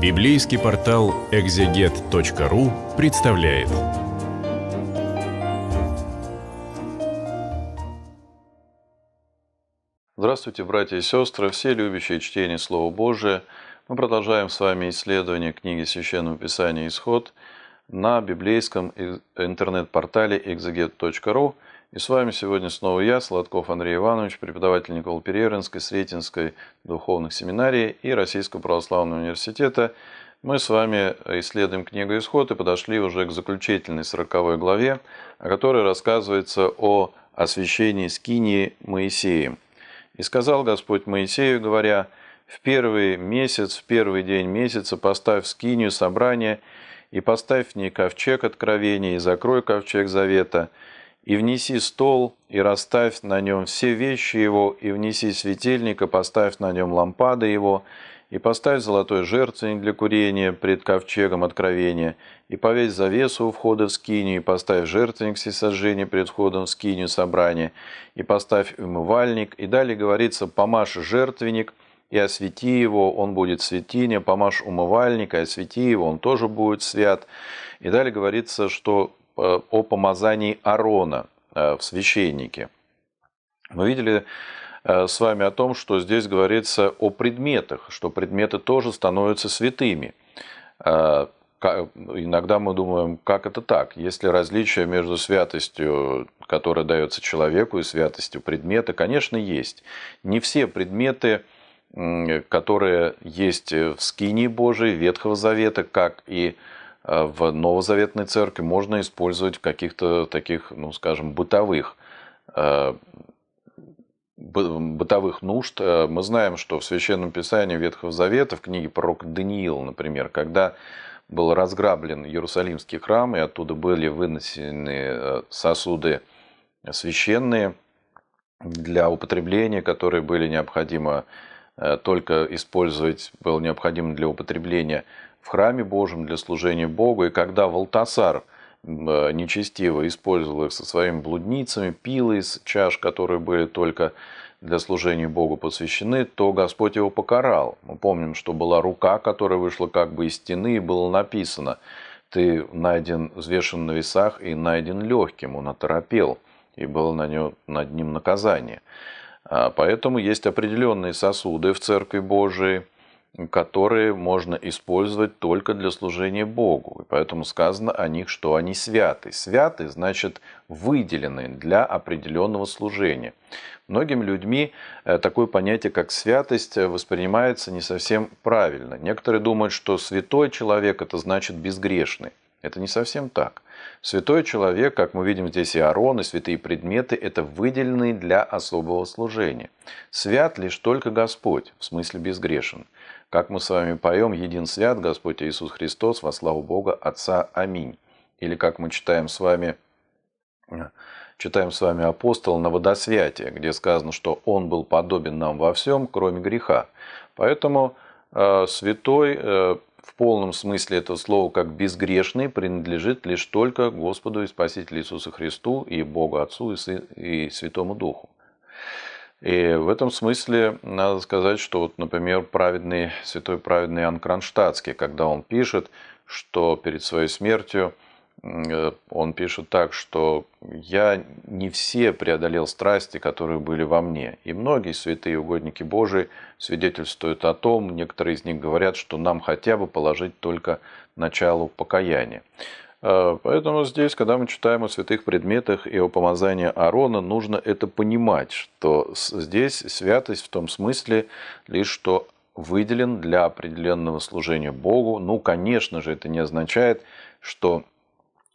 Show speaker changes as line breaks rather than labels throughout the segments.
Библейский портал экзегет.ру представляет. Здравствуйте, братья и сестры, все любящие чтение Слова Божия. Мы продолжаем с вами исследование книги Священного Писания «Исход» на библейском интернет-портале exeget.ru. И с вами сегодня снова я, Сладков Андрей Иванович, преподаватель Никол Переренской, Сретенской духовных семинарии и Российского православного университета. Мы с вами исследуем книгу «Исход» и подошли уже к заключительной сороковой главе, о которой рассказывается о освящении Скинии Моисеем. «И сказал Господь Моисею, говоря, «В первый месяц, в первый день месяца поставь Скинию собрание, и поставь в ней ковчег откровения, и закрой ковчег завета, и внеси стол, и расставь на нем все вещи его, и внеси светильник, поставь на нем лампады его, и поставь золотой жертвенник для курения пред ковчегом откровения, и повесь завесу у входа в скинию, и поставь жертвенник всесожжения пред входом в скинию собрания, и поставь умывальник, и далее говорится «помашь жертвенник», и освети его, он будет святиня, помажь умывальника, и освети его, он тоже будет свят. И далее говорится, что э, о помазании Арона э, в священнике. Мы видели э, с вами о том, что здесь говорится о предметах, что предметы тоже становятся святыми. Иногда мы думаем, как это так? Есть ли различие между святостью, которая дается человеку, и святостью предмета? Конечно, есть. Не все предметы – которые есть в Скинии Божией Ветхого Завета, как и э, в Новозаветной Церкви, можно использовать в каких-то таких, ну скажем, бытовых э, бытовых нужд. Э, мы знаем, что в Священном Писании Ветхого Завета, в книге пророка Даниила, например, когда был разграблен Иерусалимский храм, и оттуда были вынесены сосуды священные для употребления, которые были необходимы Э, только использовать был необходим для употребления в храме Божьем, для служения Богу. И когда Валтасар э, нечестиво использовал их со своими блудницами, пил из чаш, которые были только для служения Богу посвящены, то Господь его покарал. Мы помним, что была рука, которая вышла как бы из стены, и было написано, «Ты найден, взвешен на весах и найден легким». Он оторопел, и было на него, над ним наказание. А, поэтому есть определенные сосуды в Церкви Божией, которые можно использовать только для служения Богу. И поэтому сказано о них, что они святы. Святы значит выделены для определенного служения. Многими людьми э, такое понятие, как святость, э, воспринимается не совсем правильно. Некоторые думают, что святой человек – это значит безгрешный. Это не совсем так. Святой человек, как мы видим здесь и Арон, и святые предметы, это выделенные для особого служения. Свят лишь только Господь, в смысле безгрешен. Как мы с вами поем, един свят Господь Иисус Христос, во славу Бога Отца. Аминь. Или как мы читаем с вами, читаем с вами апостол на водосвятие, где сказано, что Он был подобен нам во всем, кроме греха. Поэтому э, святой э, в полном смысле этого слова как безгрешный принадлежит лишь только Господу и Спасителю Иисусу Христу и Богу Отцу и, Сы и Святому Духу. И в этом смысле надо сказать, что, вот, например, праведный, святой праведный Анкранштадтский, когда он пишет, что перед своей смертью – Э, он пишет так, что «я не все преодолел страсти, которые были во мне, и многие святые угодники Божии свидетельствуют о том, некоторые из них говорят, что нам хотя бы положить только начало покаяния». Э, поэтому здесь, когда мы читаем о святых предметах и о помазании Аарона, нужно это понимать, что здесь святость в том смысле лишь, что выделен для определенного служения Богу. Ну, конечно же, это не означает, что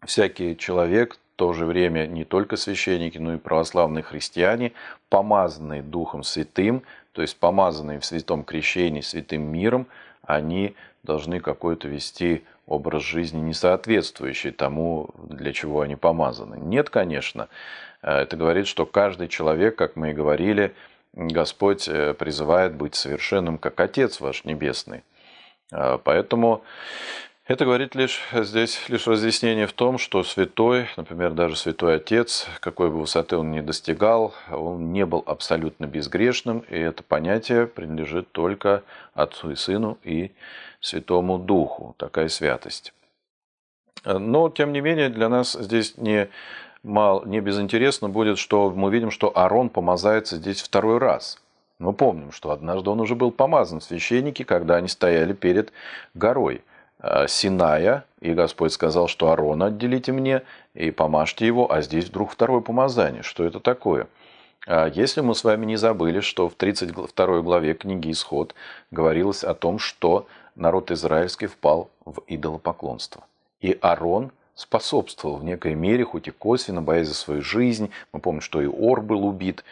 всякий человек, в то же время не только священники, но и православные христиане, помазанные Духом Святым, то есть помазанные в святом крещении, святым миром, они должны какой-то вести образ жизни, не соответствующий тому, для чего они помазаны. Нет, конечно. Э, это говорит, что каждый человек, как мы и говорили, Господь э, призывает быть совершенным, как Отец ваш Небесный. Э, поэтому это говорит лишь здесь лишь разъяснение в том, что святой, например, даже святой отец, какой бы высоты он ни достигал, он не был абсолютно безгрешным, и это понятие принадлежит только Отцу и Сыну и Святому Духу, такая святость. Но, тем не менее, для нас здесь не, мал, не безинтересно будет, что мы видим, что Арон помазается здесь второй раз. Мы помним, что однажды он уже был помазан священники, когда они стояли перед горой – Э, Синая, и Господь сказал, что Арон отделите мне и помажьте его, а здесь вдруг второе помазание. Что это такое? А если мы с вами не забыли, что в 32 главе книги «Исход» говорилось о том, что народ израильский впал в идолопоклонство. И Арон способствовал в некой мере, хоть и косвенно, боясь за свою жизнь. Мы помним, что и Ор был убит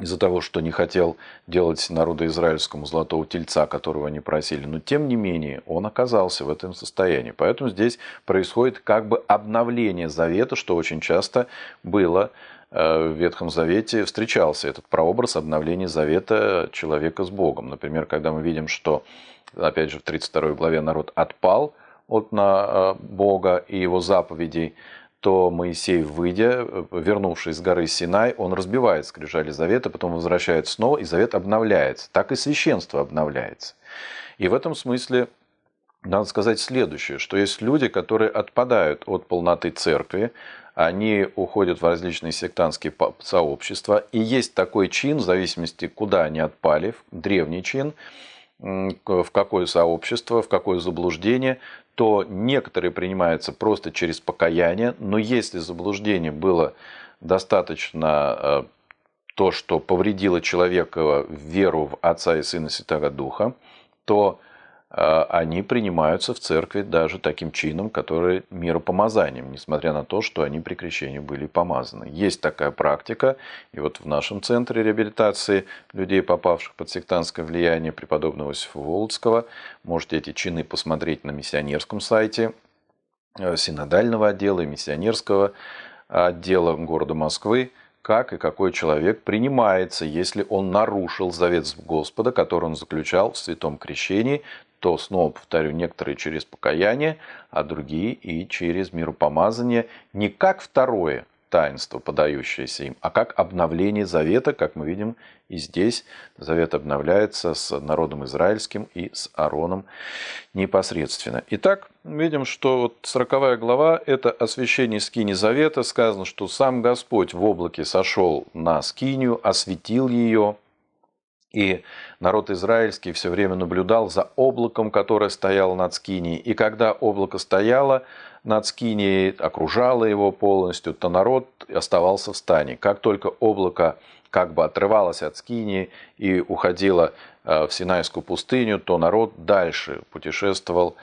из-за того, что не хотел делать народу израильскому золотого тельца, которого они просили. Но тем не менее, он оказался в этом состоянии. Поэтому здесь происходит как бы обновление завета, что очень часто было э, в Ветхом Завете встречался этот прообраз обновления завета человека с Богом. Например, когда мы видим, что, опять же, в 32 главе народ отпал от на э, Бога и его заповедей, то Моисей, выйдя, э, вернувшись с горы Синай, он разбивает скрижали завета, потом возвращается снова, и завет обновляется. Так и священство обновляется. И в этом смысле надо сказать следующее, что есть люди, которые отпадают от полноты церкви, они уходят в различные сектантские сообщества, и есть такой чин, в зависимости, куда они отпали, древний чин, в какое сообщество, в какое заблуждение, то некоторые принимаются просто через покаяние, но если заблуждение было достаточно э, то, что повредило человека э, веру в Отца и Сына Святого Духа, то Э, они принимаются в церкви даже таким чином, который миропомазанием, несмотря на то, что они при крещении были помазаны. Есть такая практика, и вот в нашем центре реабилитации людей, попавших под сектантское влияние преподобного Иосифа Володского, можете эти чины посмотреть на миссионерском сайте э, синодального отдела и миссионерского отдела города Москвы, как и какой человек принимается, если он нарушил завет Господа, который он заключал в святом крещении, то, снова повторю, некоторые через покаяние, а другие и через миру миропомазание, не как второе таинство, подающееся им, а как обновление завета, как мы видим и здесь. Завет обновляется с народом израильским и с Ароном непосредственно. Итак, видим, что вот 40 глава – это освящение скини завета. Сказано, что сам Господь в облаке сошел на скинию, осветил ее – и народ израильский все время наблюдал за облаком, которое стояло над Скинией. И когда облако стояло над Скинией, окружало его полностью, то народ оставался в стане. Как только облако как бы отрывалось от Скинии и уходило э, в Синайскую пустыню, то народ дальше путешествовал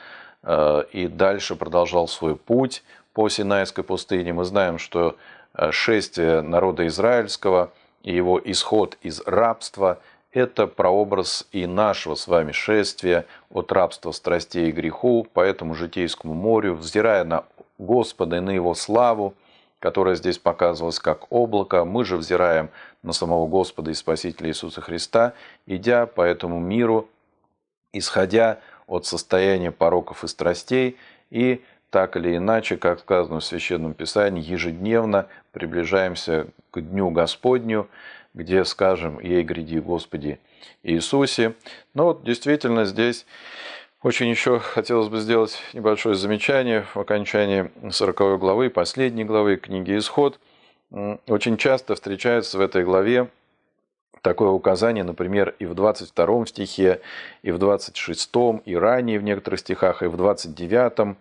э, и дальше продолжал свой путь по Синайской пустыне. Мы знаем, что э, шествие народа израильского и его исход из рабства – это прообраз и нашего с вами шествия от рабства страстей и греху по этому житейскому морю, взирая на Господа и на Его славу, которая здесь показывалась как облако, мы же взираем на самого Господа и Спасителя Иисуса Христа, идя по этому миру, исходя от состояния пороков и страстей, и так или иначе, как сказано в Священном Писании, ежедневно приближаемся к Дню Господню, где скажем «Ей гряди, Господи Иисусе». Но вот действительно здесь очень еще хотелось бы сделать небольшое замечание в окончании 40 главы, последней главы книги «Исход». Очень часто встречается в этой главе такое указание, например, и в 22 стихе, и в 26, и ранее в некоторых стихах, и в 29,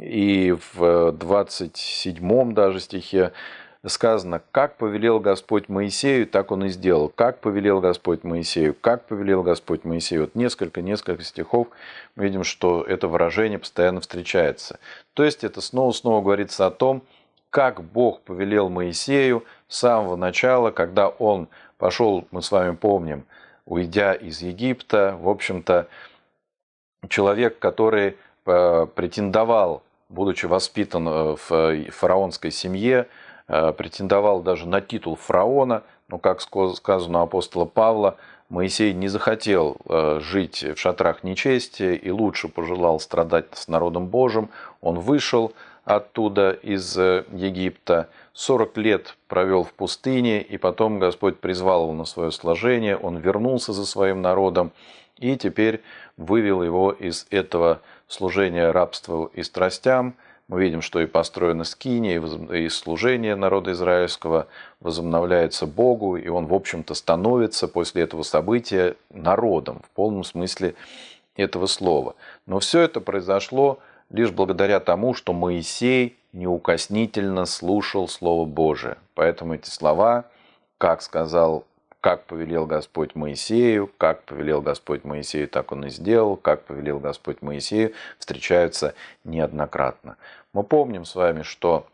и в 27 даже стихе сказано, как повелел Господь Моисею, так он и сделал. Как повелел Господь Моисею, как повелел Господь Моисею. Вот несколько, несколько стихов мы видим, что это выражение постоянно встречается. То есть это снова-снова говорится о том, как Бог повелел Моисею с самого начала, когда он пошел, мы с вами помним, уйдя из Египта, в общем-то, человек, который э, претендовал, будучи воспитан э, в э, фараонской семье, Э, претендовал даже на титул фараона, но, как сказано у апостола Павла, Моисей не захотел э, жить в шатрах нечестия и лучше пожелал страдать с народом Божьим. Он вышел оттуда из э, Египта, 40 лет провел в пустыне, и потом Господь призвал его на свое сложение, он вернулся за своим народом и теперь вывел его из этого служения рабству и страстям – мы видим, что и построена скиния, и служение народа израильского возобновляется Богу, и он, в общем-то, становится после этого события народом в полном смысле этого слова. Но все это произошло лишь благодаря тому, что Моисей неукоснительно слушал Слово Божие. Поэтому эти слова, как сказал как повелел Господь Моисею, как повелел Господь Моисею, так он и сделал, как повелел Господь Моисею, встречаются неоднократно. Мы помним с вами, что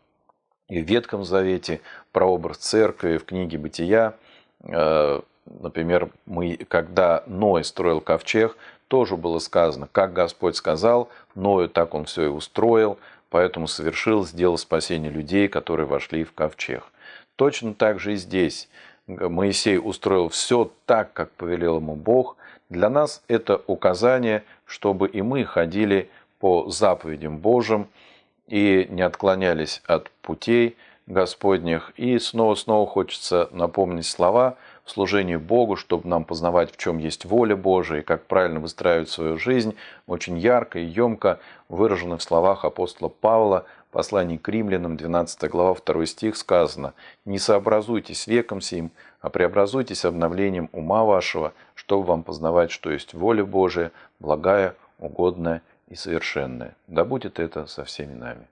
и в Ветхом Завете про образ церкви в книге «Бытия», э, например, мы, когда Ной строил ковчег, тоже было сказано, как Господь сказал, Ною так он все и устроил, поэтому совершил, сделал спасение людей, которые вошли в ковчег. Точно так же и здесь – Моисей устроил все так, как повелел ему Бог, для нас это указание, чтобы и мы ходили по заповедям Божьим и не отклонялись от путей Господних. И снова-снова хочется напомнить слова – в служении Богу, чтобы нам познавать, в чем есть воля Божия и как правильно выстраивать свою жизнь, очень ярко и емко выражено в словах апостола Павла, послании к римлянам, 12 глава, 2 стих сказано «Не сообразуйтесь веком сим, а преобразуйтесь обновлением ума вашего, чтобы вам познавать, что есть воля Божия, благая, угодная и совершенная. Да будет это со всеми нами.